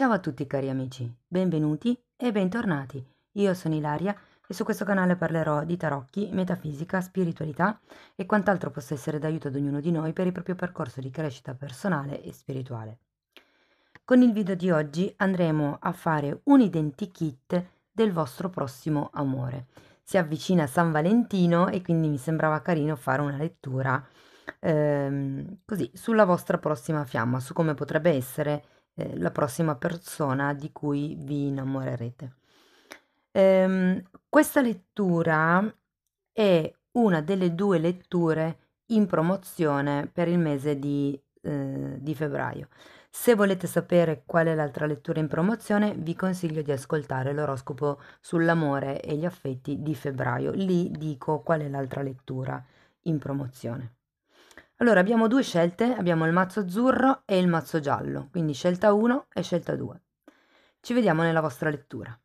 Ciao a tutti cari amici, benvenuti e bentornati. Io sono Ilaria e su questo canale parlerò di tarocchi, metafisica, spiritualità e quant'altro possa essere d'aiuto ad ognuno di noi per il proprio percorso di crescita personale e spirituale. Con il video di oggi andremo a fare un identikit del vostro prossimo amore. Si avvicina San Valentino e quindi mi sembrava carino fare una lettura ehm, così sulla vostra prossima fiamma, su come potrebbe essere eh, la prossima persona di cui vi innamorerete. Ehm, questa lettura è una delle due letture in promozione per il mese di, eh, di febbraio. Se volete sapere qual è l'altra lettura in promozione, vi consiglio di ascoltare l'oroscopo sull'amore e gli affetti di febbraio. Lì dico qual è l'altra lettura in promozione. Allora abbiamo due scelte, abbiamo il mazzo azzurro e il mazzo giallo, quindi scelta 1 e scelta 2. Ci vediamo nella vostra lettura.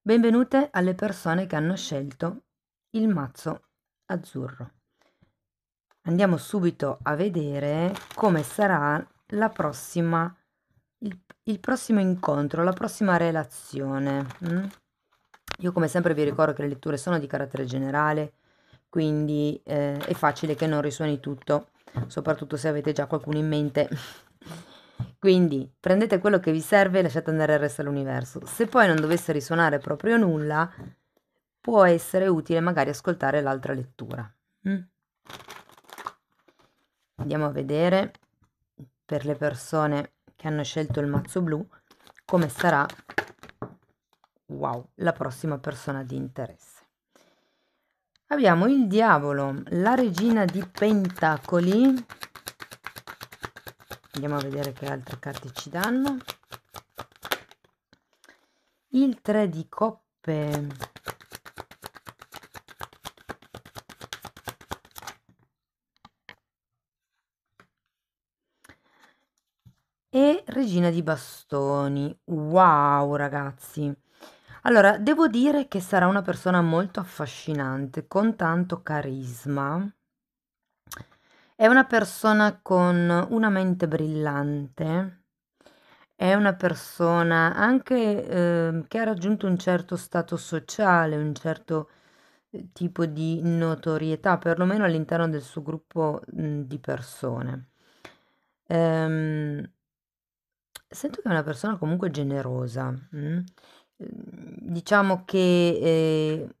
Benvenute alle persone che hanno scelto il mazzo azzurro. Andiamo subito a vedere come sarà la prossima, il, il prossimo incontro, la prossima relazione. Mm? Io come sempre vi ricordo che le letture sono di carattere generale, quindi eh, è facile che non risuoni tutto, soprattutto se avete già qualcuno in mente. quindi prendete quello che vi serve e lasciate andare il resto dell'universo. Se poi non dovesse risuonare proprio nulla, può essere utile magari ascoltare l'altra lettura. Mm. Andiamo a vedere per le persone che hanno scelto il mazzo blu come sarà wow, la prossima persona di interesse abbiamo il diavolo, la regina di pentacoli, andiamo a vedere che altre carte ci danno, il 3 di coppe, e regina di bastoni, wow ragazzi! Allora, devo dire che sarà una persona molto affascinante, con tanto carisma. È una persona con una mente brillante, è una persona anche ehm, che ha raggiunto un certo stato sociale, un certo eh, tipo di notorietà, perlomeno all'interno del suo gruppo mh, mhmm, di persone. Ehm, sento che è una persona comunque generosa, mm? Mhmm, diciamo che, ehm,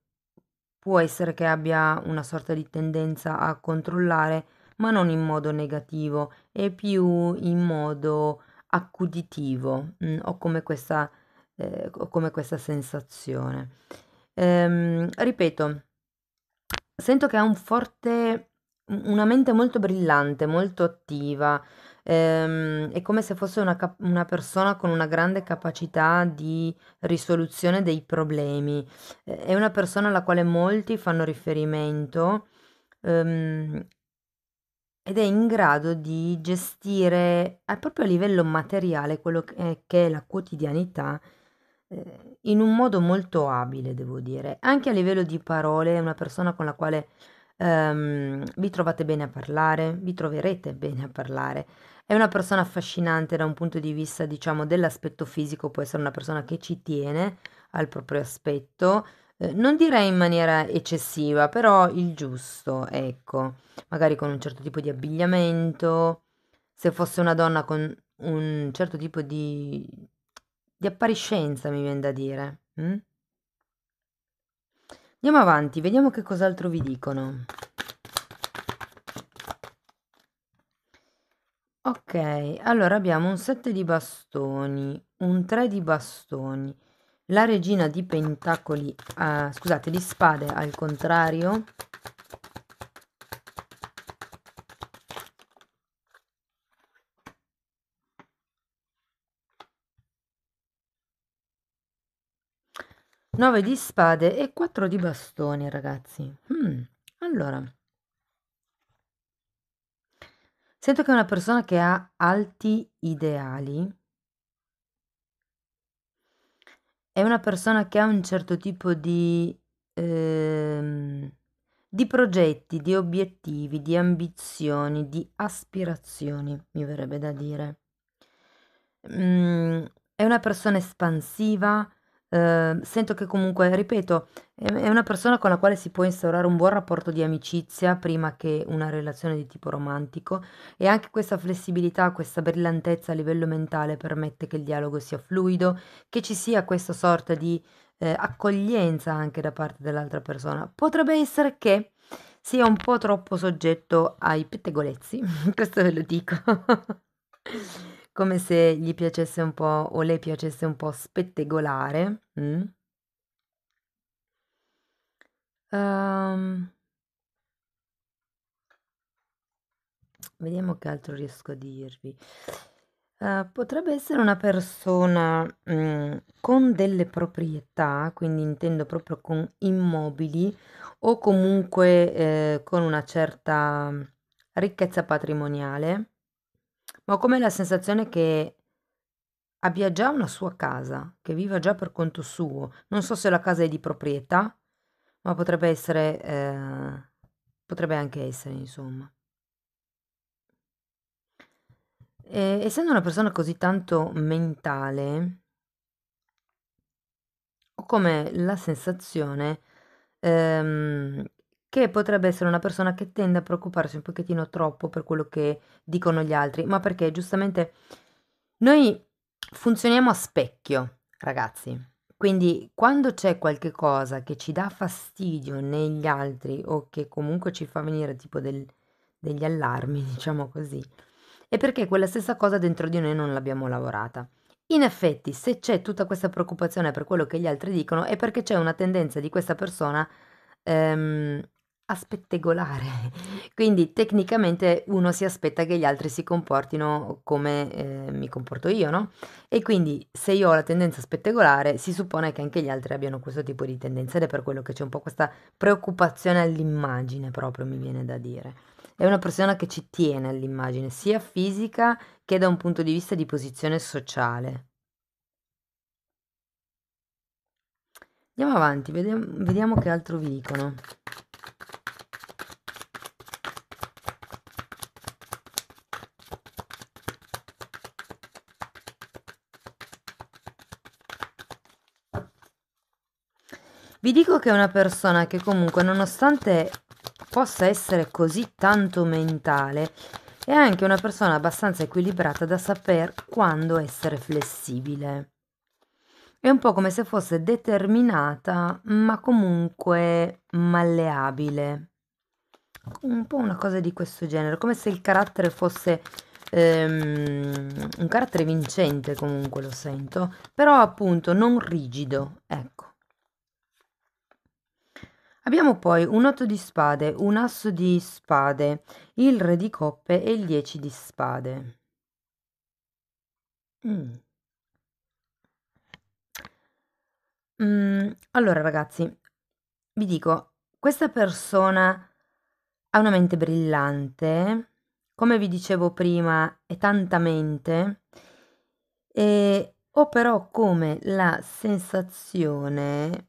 può essere che abbia una sorta di tendenza a controllare, ma non in modo negativo, è più in modo accuditivo, mhmm, ho come questa ehm, come questa sensazione. Ehm, ripeto, sento che ha un forte una mente molto brillante, molto attiva. Ehm, è come se fosse una, cap- una persona con una grande capacità di risoluzione dei problemi. è una persona alla quale molti fanno riferimento ehm, ed è in grado di gestire a proprio a livello materiale quello che è, eh, che è la quotidianità eh, in un modo molto abile, devo dire. Anche a livello di parole è una persona con la quale Ehm, vi trovate bene a parlare, vi troverete bene a parlare. È una persona affascinante da un punto di vista, diciamo, dell'aspetto fisico, può essere una persona che ci tiene al proprio aspetto, eh, non direi in maniera eccessiva, però il giusto, ecco, magari con un certo tipo di abbigliamento, se fosse una donna con un certo tipo di, di appariscenza, mi viene da dire. mm? Andiamo avanti, vediamo che cos'altro vi dicono. Ok, allora abbiamo un 7 di bastoni, un 3 di bastoni, la regina di pentacoli, uh, scusate, di spade al contrario, 9 di spade e 4 di bastoni, ragazzi. Hmm. Allora, sento che è una persona che ha alti ideali. È una persona che ha un certo tipo di, ehm, di progetti, di obiettivi, di ambizioni, di aspirazioni, mi verrebbe da dire. Mm, è una persona espansiva, eh, sento che comunque, ripeto, è, è una persona con la quale si può instaurare un buon rapporto di amicizia prima che una relazione di tipo romantico e anche questa flessibilità, questa brillantezza a livello mentale permette che il dialogo sia fluido, che ci sia questa sorta di eh, accoglienza anche da parte dell'altra persona. Potrebbe essere che sia un po' troppo soggetto ai pettegolezzi, questo ve lo dico come se gli piacesse un po' o le piacesse un po' spettegolare. Mm? Um, vediamo che altro riesco a dirvi. Uh, potrebbe essere una persona mm, con delle proprietà, quindi intendo proprio con immobili o comunque eh, con una certa mm, ricchezza patrimoniale ma ho come la sensazione che abbia già una sua casa, che viva già per conto suo. Non so se la casa è di proprietà, ma potrebbe essere... Eh, potrebbe anche essere, insomma. E, essendo una persona così tanto mentale, ho come la sensazione ehm, che potrebbe essere una persona che tende a preoccuparsi un pochettino troppo per quello che dicono gli altri, ma perché giustamente noi funzioniamo a specchio, ragazzi. Quindi quando c'è qualche cosa che ci dà fastidio negli altri o che comunque ci fa venire tipo del, degli allarmi, diciamo così, è perché quella stessa cosa dentro di noi non l'abbiamo lavorata. In effetti, se c'è tutta questa preoccupazione per quello che gli altri dicono, è perché c'è una tendenza di questa persona ehm, a spettegolare. Quindi tecnicamente uno si aspetta che gli altri si comportino come eh, mi comporto io, no? E quindi se io ho la tendenza a spettegolare, si suppone che anche gli altri abbiano questo tipo di tendenza ed è per quello che c'è un po' questa preoccupazione all'immagine proprio, mi viene da dire. È una persona che ci tiene all'immagine, sia fisica che da un punto di vista di posizione sociale. Andiamo avanti, vediamo, vediamo che altro vi dicono. Vi dico che è una persona che comunque nonostante possa essere così tanto mentale, è anche una persona abbastanza equilibrata da saper quando essere flessibile. È un po' come se fosse determinata, ma comunque malleabile. Un po' una cosa di questo genere, come se il carattere fosse ehm, un carattere vincente comunque lo sento, però appunto non rigido, ecco. Abbiamo poi un 8 di spade, un asso di spade, il re di coppe e il 10 di spade. Mm. Mhmm, allora ragazzi, vi dico, questa persona ha una mente brillante, come vi dicevo prima è tanta mente, e ho però come la sensazione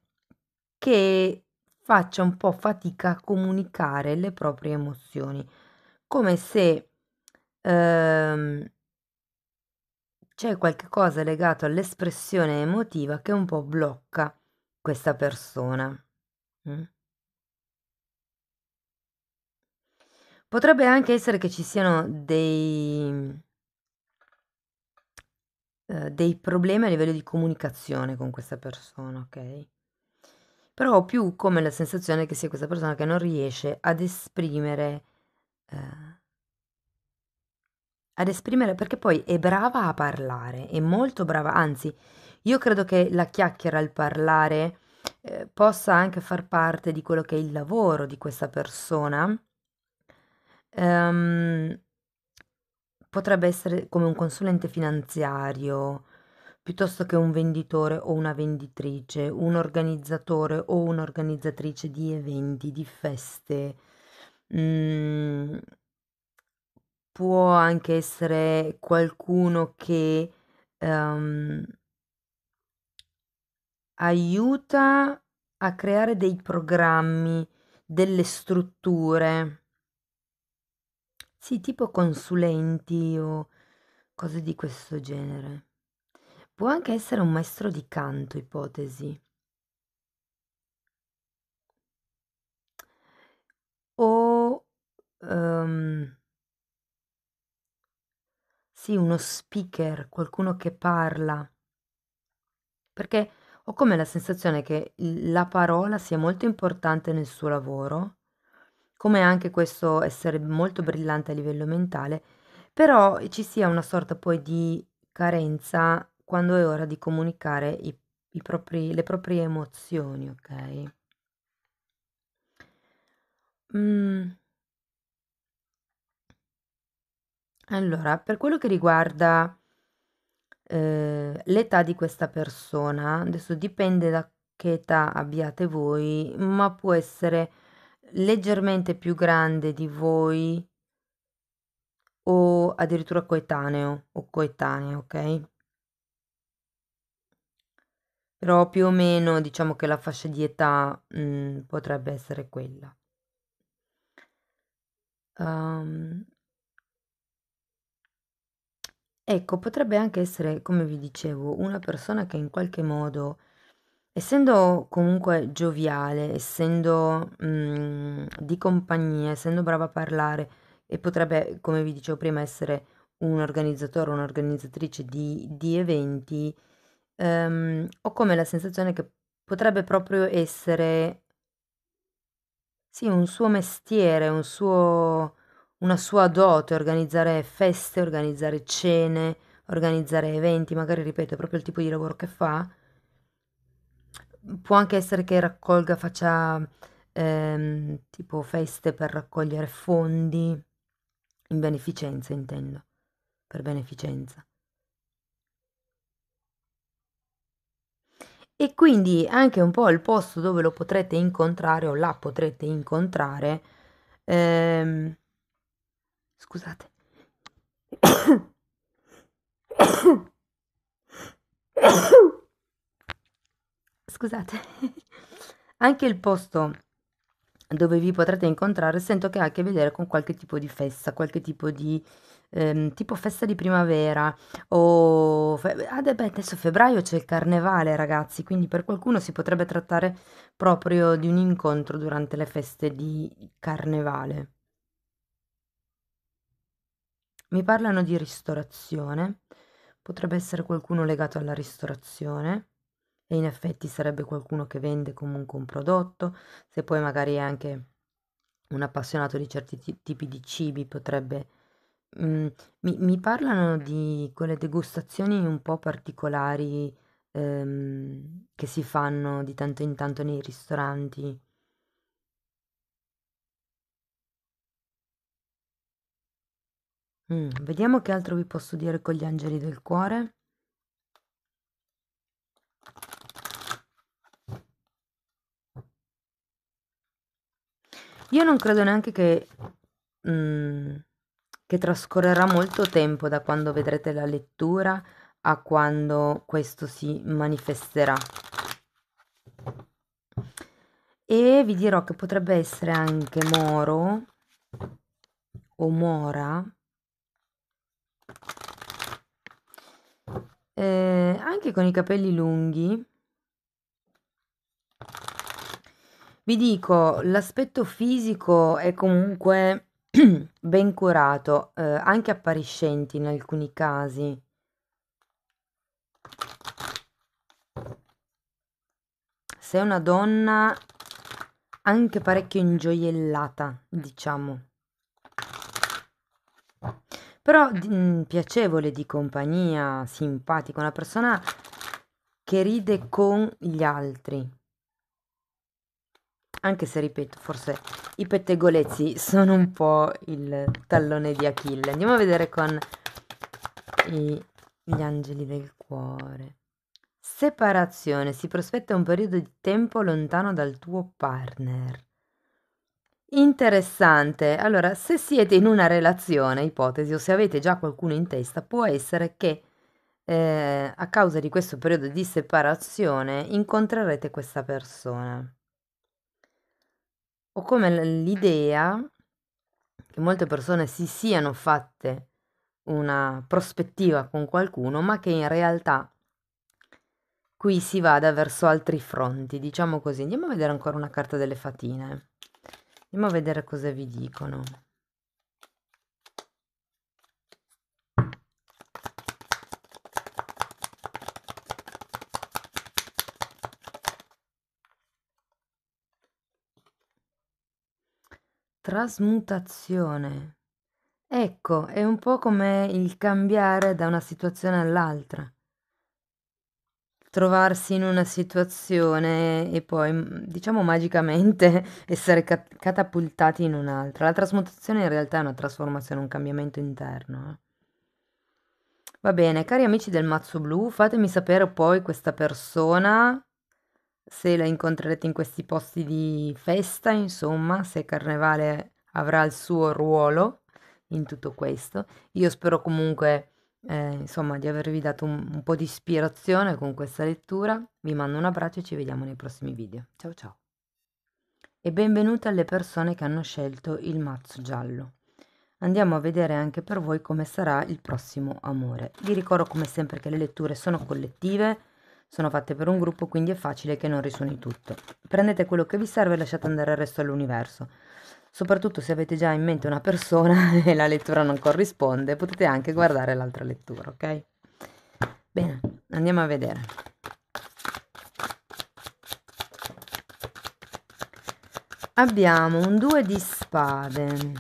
che faccia un po' fatica a comunicare le proprie emozioni, come se, uhm c'è qualcosa legato all'espressione emotiva che un po' blocca questa persona. Mm? Potrebbe anche essere che ci siano dei, eh, dei problemi a livello di comunicazione con questa persona, ok? Però ho più come la sensazione che sia questa persona che non riesce ad esprimere eh, ad esprimere, perché poi è brava a parlare, è molto brava, anzi, io credo che la chiacchiera, il parlare eh, possa anche far parte di quello che è il lavoro di questa persona. Um, potrebbe essere come un consulente finanziario, piuttosto che un venditore o una venditrice, un organizzatore o un'organizzatrice di eventi, di feste. Mm, può anche essere qualcuno che um, aiuta a creare dei programmi, delle strutture. Sì, tipo consulenti o cose di questo genere. Può anche essere un maestro di canto, ipotesi. O um, sì, uno speaker, qualcuno che parla, perché ho come la sensazione che la parola sia molto importante nel suo lavoro, come anche questo essere molto brillante a livello mentale, però ci sia una sorta poi di carenza quando è ora di comunicare i, i propri, le proprie emozioni, ok? Mm. Allora, per quello che riguarda, ehm, l'età di questa persona, adesso dipende da che età abbiate voi, ma può essere leggermente più grande di voi o addirittura coetaneo o coetanea, okay? Però più o meno diciamo che la fascia di età, mhmm, potrebbe essere quella. Uhm Ecco, potrebbe anche essere, come vi dicevo, una persona che in qualche modo, essendo comunque gioviale, essendo, mhmm, di compagnia, essendo brava a parlare e potrebbe, come vi dicevo prima, essere un organizzatore un'organizzatrice di di eventi, ehm, ho come la sensazione che potrebbe proprio essere sì, un suo mestiere, un suo una sua dote organizzare feste, organizzare cene, organizzare eventi, magari ripeto, proprio il tipo di lavoro che fa. Può anche essere che raccolga, faccia ehm, tipo feste per raccogliere fondi, in beneficenza intendo, per beneficenza. E quindi anche un po' il posto dove lo potrete incontrare o la potrete incontrare. Ehm, Scusate. Scusate. Anche il posto dove vi potrete incontrare sento che ha a che vedere con qualche tipo di festa, qualche tipo di ehm, tipo festa di primavera o fe- ah, adesso febbraio c'è il carnevale, ragazzi, quindi per qualcuno si potrebbe trattare proprio di un incontro durante le feste di carnevale. Mi parlano di ristorazione. Potrebbe essere qualcuno legato alla ristorazione e in effetti sarebbe qualcuno che vende comunque un prodotto, se poi magari è anche un appassionato di certi t- tipi di cibi potrebbe... Mm, mi, mi, parlano di quelle degustazioni un po' particolari ehm, che si fanno di tanto in tanto nei ristoranti Mh, mm, vediamo che altro vi posso dire con gli angeli del cuore. Io non credo neanche che, mhmm, che trascorrerà molto tempo da quando vedrete la lettura a quando questo si manifesterà. E vi dirò che potrebbe essere anche Moro o Mora Eh, anche con i capelli lunghi, vi dico, l'aspetto fisico è comunque ben curato, eh, anche appariscente in alcuni casi. Se è una donna anche parecchio ingioiellata, diciamo però mh, mm, piacevole di compagnia, simpatico, una persona che ride con gli altri. Anche se, ripeto, forse i pettegolezzi sono un po' il tallone di Achille. Andiamo a vedere con i, gli angeli del cuore. Separazione. Si prospetta un periodo di tempo lontano dal tuo partner. Interessante. Allora, se siete in una relazione, ipotesi, o se avete già qualcuno in testa, può essere che eh, a causa di questo periodo di separazione incontrerete questa persona. Ho come l'idea che molte persone si siano fatte una prospettiva con qualcuno, ma che in realtà qui si vada verso altri fronti, diciamo così. Andiamo a vedere ancora una carta delle fatine andiamo a vedere cosa vi dicono Trasmutazione. Ecco, è un po' come il cambiare da una situazione all'altra trovarsi in una situazione e poi, mm, diciamo magicamente essere cat catapultati in un'altra. La trasmutazione in realtà è una trasformazione, un cambiamento interno, eh. Va bene, cari amici del mazzo blu, fatemi sapere poi questa persona, se la incontrerete in questi posti di festa, insomma, se Carnevale avrà il suo ruolo in tutto questo. Io spero comunque eh, insomma di avervi dato un, un po' di ispirazione con questa lettura. Vi mando un abbraccio e ci vediamo nei prossimi video. Ciao ciao! E benvenute alle persone che hanno scelto il mazzo giallo. Andiamo a vedere anche per voi come sarà il prossimo amore. Vi ricordo come sempre che le letture sono collettive, sono fatte per un gruppo, quindi è facile che non risuoni tutto. Prendete quello che vi serve e lasciate andare il resto all'universo soprattutto se avete già in mente una persona e la lettura non corrisponde, potete anche guardare l'altra lettura, ok? Bene, andiamo a vedere. Abbiamo un 2 di spade,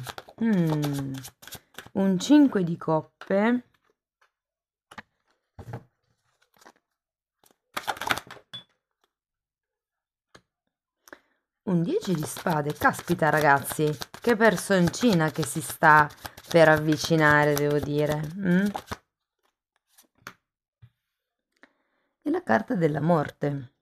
mm, un 5 di coppe, Un 10 di spade, caspita ragazzi, che personcina che si sta per avvicinare, devo dire. Mm? E la carta della morte.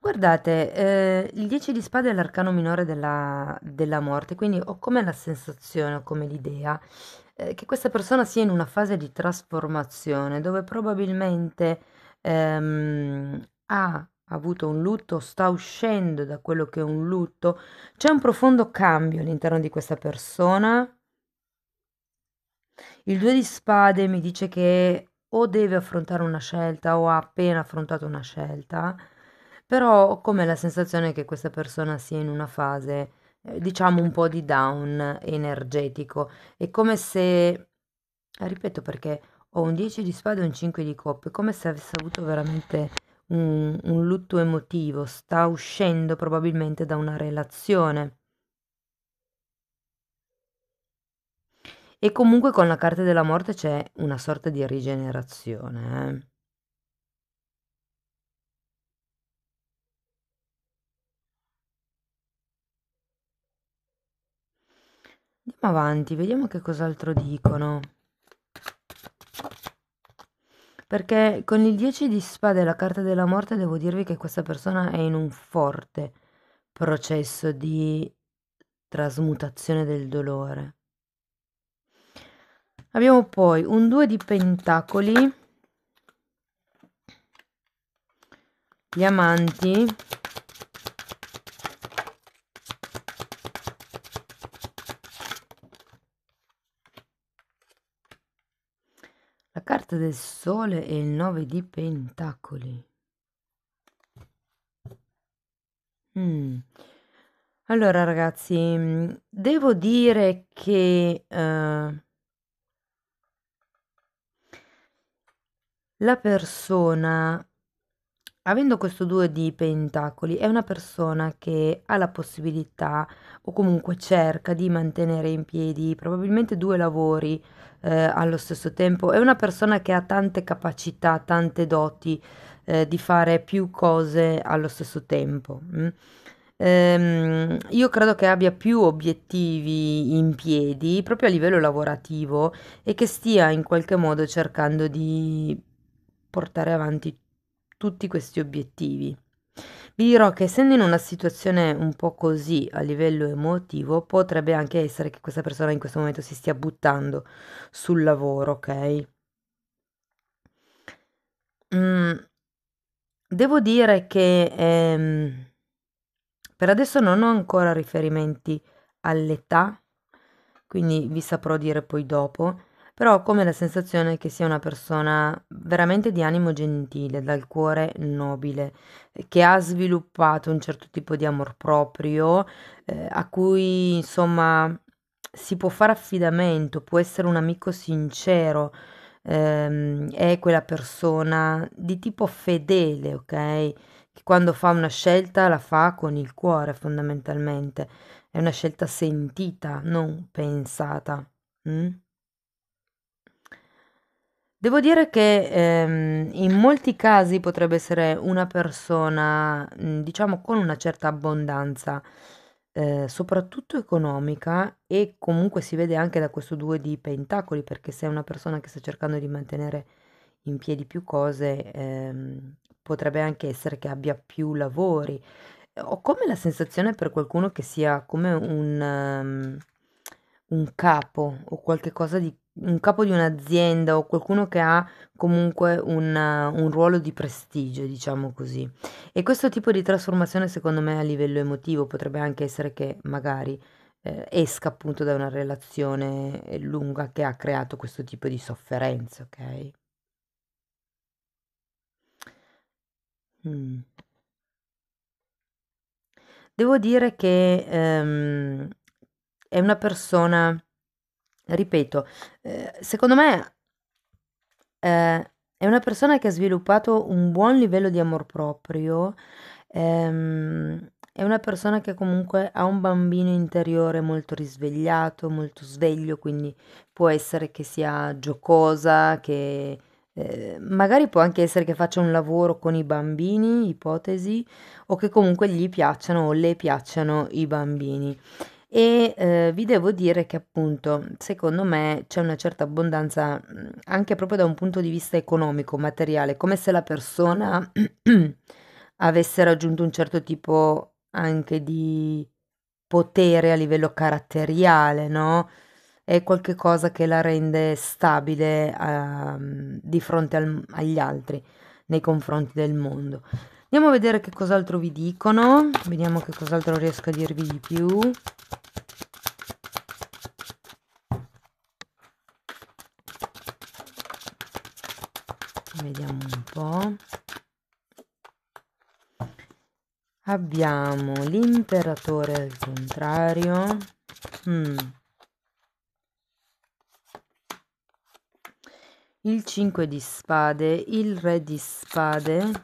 Guardate, eh, il 10 di spade è l'arcano minore della, della, morte, quindi ho come la sensazione, ho come l'idea eh, che questa persona sia in una fase di trasformazione dove probabilmente ehm, ha avuto un lutto, sta uscendo da quello che è un lutto, c'è un profondo cambio all'interno di questa persona. Il due di spade mi dice che o deve affrontare una scelta o ha appena affrontato una scelta, però ho come la sensazione che questa persona sia in una fase, eh, diciamo, un po' di down energetico. È come se, eh, ripeto perché ho un 10 di spade e un 5 di coppe, come se avesse avuto veramente un, un lutto emotivo, sta uscendo probabilmente da una relazione. E comunque con la carta della morte c'è una sorta di rigenerazione. Eh? Andiamo avanti, vediamo che cos'altro dicono. Perché con il 10 di spade e la carta della morte devo dirvi che questa persona è in un forte processo di trasmutazione del dolore. Abbiamo poi un 2 di pentacoli, gli amanti carta del sole e il 9 di pentacoli. Mm. Allora ragazzi, mm, devo dire che eh, la persona Avendo questo due di pentacoli è una persona che ha la possibilità o comunque cerca di mantenere in piedi probabilmente due lavori eh, allo stesso tempo, è una persona che ha tante capacità, tante doti eh, di fare più cose allo stesso tempo. Mm. Ehm, io credo che abbia più obiettivi in piedi proprio a livello lavorativo e che stia in qualche modo cercando di portare avanti tutti questi obiettivi. Vi dirò che essendo in una situazione un po' così a livello emotivo, potrebbe anche essere che questa persona in questo momento si stia buttando sul lavoro, ok? Mm, devo dire che ehm, per adesso non ho ancora riferimenti all'età, quindi vi saprò dire poi dopo però ho come la sensazione che sia una persona veramente di animo gentile, dal cuore nobile, che ha sviluppato un certo tipo di amor proprio, eh, a cui insomma si può fare affidamento, può essere un amico sincero, ehm, è quella persona di tipo fedele, ok? Che quando fa una scelta la fa con il cuore fondamentalmente, è una scelta sentita, non pensata. Mm? Devo dire che, ehm, in molti casi potrebbe essere una persona, diciamo con una certa abbondanza, ehm, soprattutto economica e comunque si vede anche da questo due di pentacoli, perché se è una persona che sta cercando di mantenere in piedi più cose, ehm, potrebbe anche essere che abbia più lavori. ho come la sensazione per qualcuno che sia come un ehm, un capo o qualche cosa di un capo di un'azienda o qualcuno che ha comunque un, un, ruolo di prestigio, diciamo così. E questo tipo di trasformazione, secondo me, a livello emotivo potrebbe anche essere che magari eh, esca appunto da una relazione eh, lunga che ha creato questo tipo di sofferenza, ok? Mm. Devo dire che ehm, è una persona, ripeto, eh, secondo me eh, è una persona che ha sviluppato un buon livello di amor proprio, ehm, è una persona che comunque ha un bambino interiore molto risvegliato, molto sveglio, quindi può essere che sia giocosa, che eh, magari può anche essere che faccia un lavoro con i bambini, ipotesi, o che comunque gli piacciono o le piacciono i bambini. E eh, vi devo dire che appunto, secondo me c'è una certa abbondanza mm, anche proprio da un punto di vista economico, materiale, come se la persona avesse raggiunto un certo tipo anche di potere a livello caratteriale, no? È qualcosa che la rende stabile ehm, di fronte al- agli altri nei confronti del mondo. Andiamo a vedere che cos'altro vi dicono. Vediamo che cos'altro riesco a dirvi di più. Vediamo un po'. Abbiamo l'imperatore al contrario. Mm. Il 5 di spade, il re di spade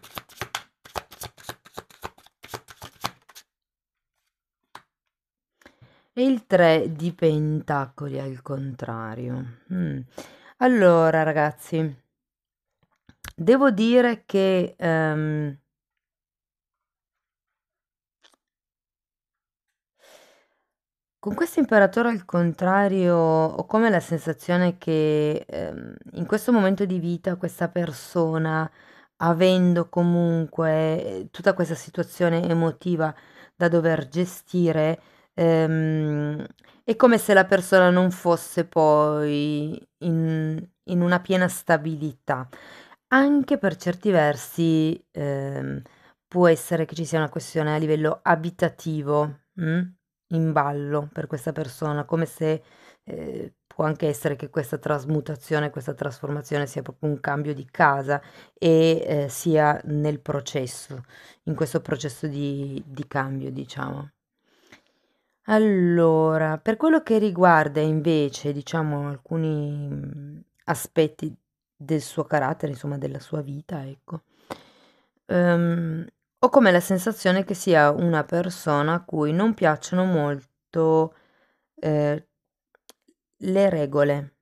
e il 3 di pentacoli al contrario. Mm. Allora ragazzi, devo dire che... Um, Con questo imperatore al contrario ho come la sensazione che ehm, in questo momento di vita questa persona, avendo comunque eh, tutta questa situazione emotiva da dover gestire, Ehm, è come se la persona non fosse poi in, in una piena stabilità. Anche per certi versi ehm, può essere che ci sia una questione a livello abitativo mh, mm, in ballo per questa persona, come se eh, può anche essere che questa trasmutazione, questa trasformazione sia proprio un cambio di casa e eh, sia nel processo, in questo processo di, di cambio, diciamo. Allora, per quello che riguarda invece, diciamo, alcuni, mhmm, aspetti del suo carattere, insomma della sua vita, ecco, uhm, ho come la sensazione che sia una persona a cui non piacciono molto, ehm, le regole.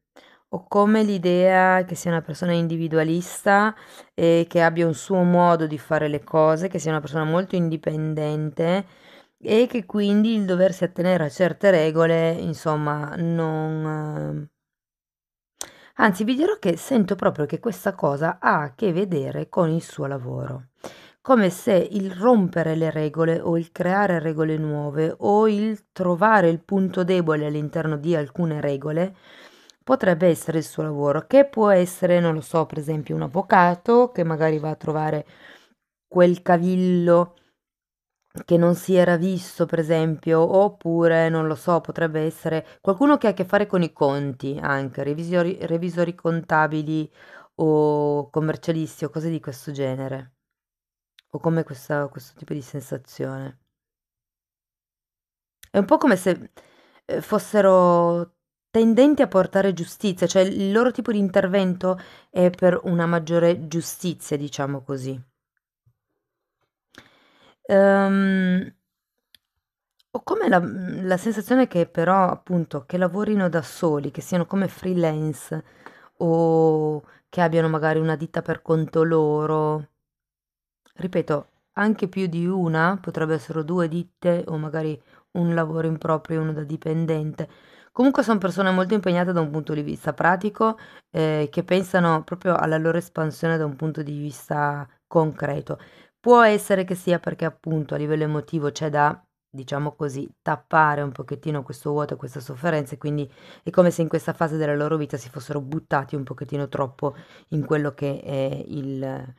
Ho come l'idea che sia una persona individualista e che abbia un suo modo di fare le cose, che sia una persona molto indipendente e che quindi il doversi attenere a certe regole, insomma, non... Ehm, anzi, vi dirò che sento proprio che questa cosa ha a che vedere con il suo lavoro come se il rompere le regole o il creare regole nuove o il trovare il punto debole all'interno di alcune regole potrebbe essere il suo lavoro, che può essere, non lo so, per esempio un avvocato che magari va a trovare quel cavillo che non si era visto, per esempio, oppure non lo so, potrebbe essere qualcuno che ha a che fare con i conti anche, revisori, revisori contabili o commercialisti o cose di questo genere, o come questa, questo tipo di sensazione. È un po' come se eh, fossero tendenti a portare giustizia, cioè il loro tipo di intervento è per una maggiore giustizia, diciamo così. Ehm, ho come la la sensazione che però, appunto, che lavorino da soli, che siano come freelance o che abbiano magari una ditta per conto loro. Ripeto, anche più di una, potrebbe essere due ditte o magari un lavoro in proprio uno da dipendente. Comunque sono persone molto impegnate da un punto di vista pratico, ehm, che pensano proprio alla loro espansione da un punto di vista concreto. Può essere che sia perché appunto a livello emotivo c'è da, diciamo così, tappare un pochettino questo vuoto e questa sofferenza e quindi è come se in questa fase della loro vita si fossero buttati un pochettino troppo in quello che è il,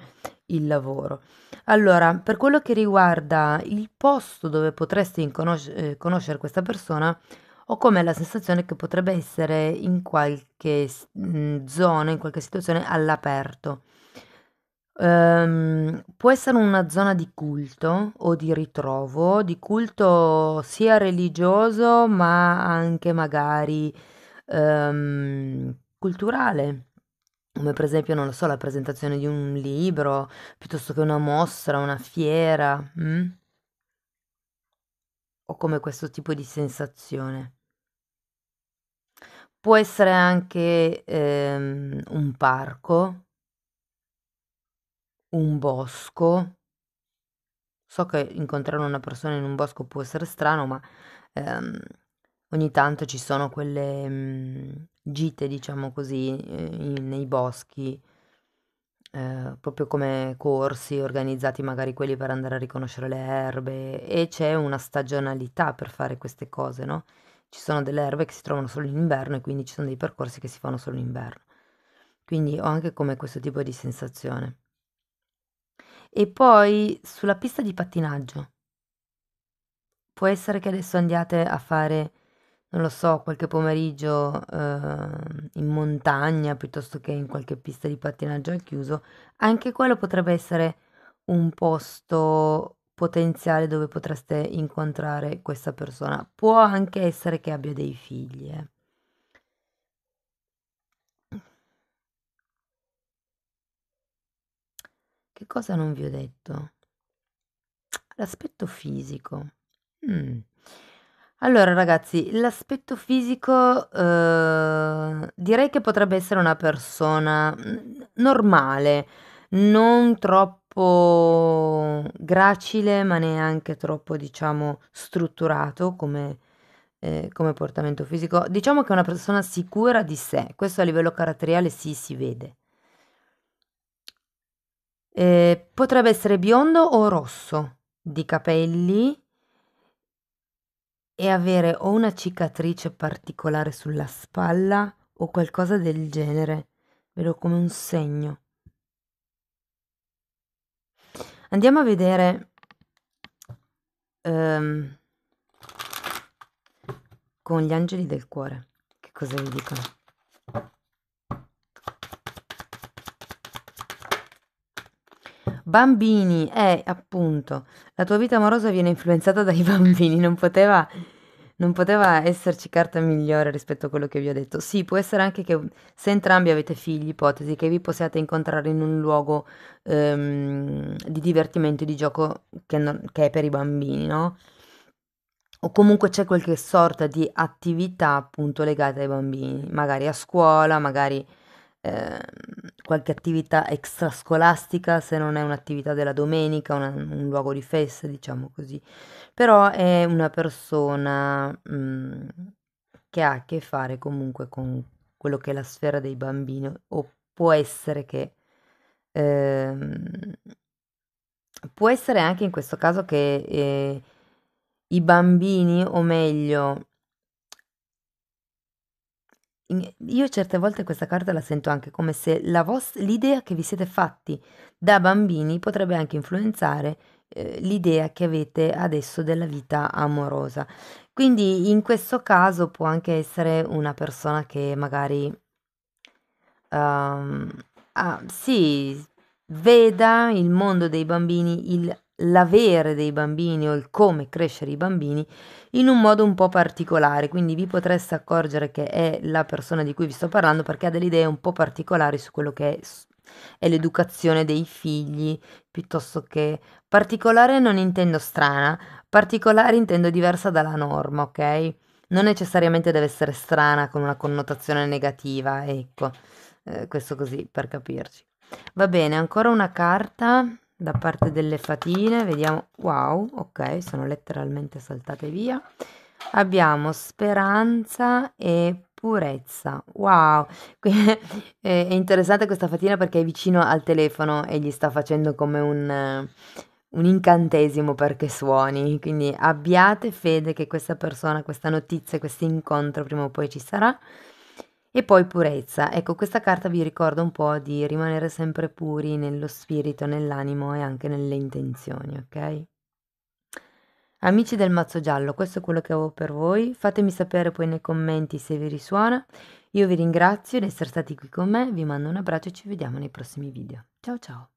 il lavoro. Allora, per quello che riguarda il posto dove potresti conos- eh, conoscere questa persona, ho come la sensazione che potrebbe essere in qualche mh, mm, zona, in qualche situazione all'aperto. Ehm, può essere una zona di culto o di ritrovo, di culto sia religioso, ma anche magari, ehm, culturale. Come per esempio, non lo so, la presentazione di un libro, piuttosto che una mostra, una fiera, mh? Mm? Ho come questo tipo di sensazione. Può essere anche, ehm, un parco un bosco. So che incontrare una persona in un bosco può essere strano, ma ehm, ogni tanto ci sono quelle mh, mhmm, gite, diciamo così, eh, nei boschi, eh, proprio come corsi organizzati magari quelli per andare a riconoscere le erbe e c'è una stagionalità per fare queste cose, no? Ci sono delle erbe che si trovano solo in inverno e quindi ci sono dei percorsi che si fanno solo in inverno. Quindi ho anche come questo tipo di sensazione e poi sulla pista di pattinaggio. Può essere che adesso andiate a fare, non lo so, qualche pomeriggio eh, in montagna piuttosto che in qualche pista di pattinaggio al chiuso. Anche quello potrebbe essere un posto potenziale dove potreste incontrare questa persona. Può anche essere che abbia dei figli. Eh. Che cosa non vi ho detto? L'aspetto fisico. Mm. Allora ragazzi, l'aspetto fisico eh, direi che potrebbe essere una persona mm, normale, non troppo gracile, ma neanche troppo, diciamo, strutturato come, eh, come portamento fisico. Diciamo che è una persona sicura di sé, questo a livello caratteriale sì si vede. Eh, potrebbe essere biondo o rosso, di capelli e avere o una cicatrice particolare sulla spalla o qualcosa del genere. Vedo come un segno. Andiamo a vedere um, con gli angeli del cuore che cosa vi dicono. Bambini, eh, appunto, la tua vita amorosa viene influenzata dai bambini, non poteva, non poteva esserci carta migliore rispetto a quello che vi ho detto. Sì, può essere anche che se entrambi avete figli, ipotesi, che vi possiate incontrare in un luogo ehm, di divertimento e di gioco che, non, che è per i bambini, no? o comunque c'è qualche sorta di attività appunto legata ai bambini, magari a scuola, magari eh, qualche attività extrascolastica, se non è un'attività della domenica, una, un luogo di festa, diciamo così. Però è una persona mh, mhmm, che ha a che fare comunque con quello che è la sfera dei bambini o può essere che... Eh, può essere anche in questo caso che eh, i bambini, o meglio io certe volte questa carta la sento anche come se la vos- l'idea che vi siete fatti da bambini potrebbe anche influenzare eh, l'idea che avete adesso della vita amorosa. Quindi in questo caso può anche essere una persona che magari um, ah, sì, veda il mondo dei bambini, il l'avere dei bambini o il come crescere i bambini in un modo un po' particolare, quindi vi potreste accorgere che è la persona di cui vi sto parlando perché ha delle idee un po' particolari su quello che è, è l'educazione dei figli, piuttosto che particolare non intendo strana, particolare intendo diversa dalla norma, ok? Non necessariamente deve essere strana con una connotazione negativa, ecco, eh, questo così per capirci. Va bene, ancora una carta da parte delle fatine vediamo wow ok sono letteralmente saltate via abbiamo speranza e purezza. Wow, è interessante questa fatina perché è vicino al telefono e gli sta facendo come un, eh, un, incantesimo perché suoni. Quindi abbiate fede che questa persona, questa notizia, questo incontro prima o poi ci sarà. E poi purezza. Ecco, questa carta vi ricorda un po' di rimanere sempre puri nello spirito, nell'animo e anche nelle intenzioni, ok? Amici del mazzo giallo, questo è quello che avevo per voi. Fatemi sapere poi nei commenti se vi risuona. Io vi ringrazio di essere stati qui con me, vi mando un abbraccio e ci vediamo nei prossimi video. Ciao ciao!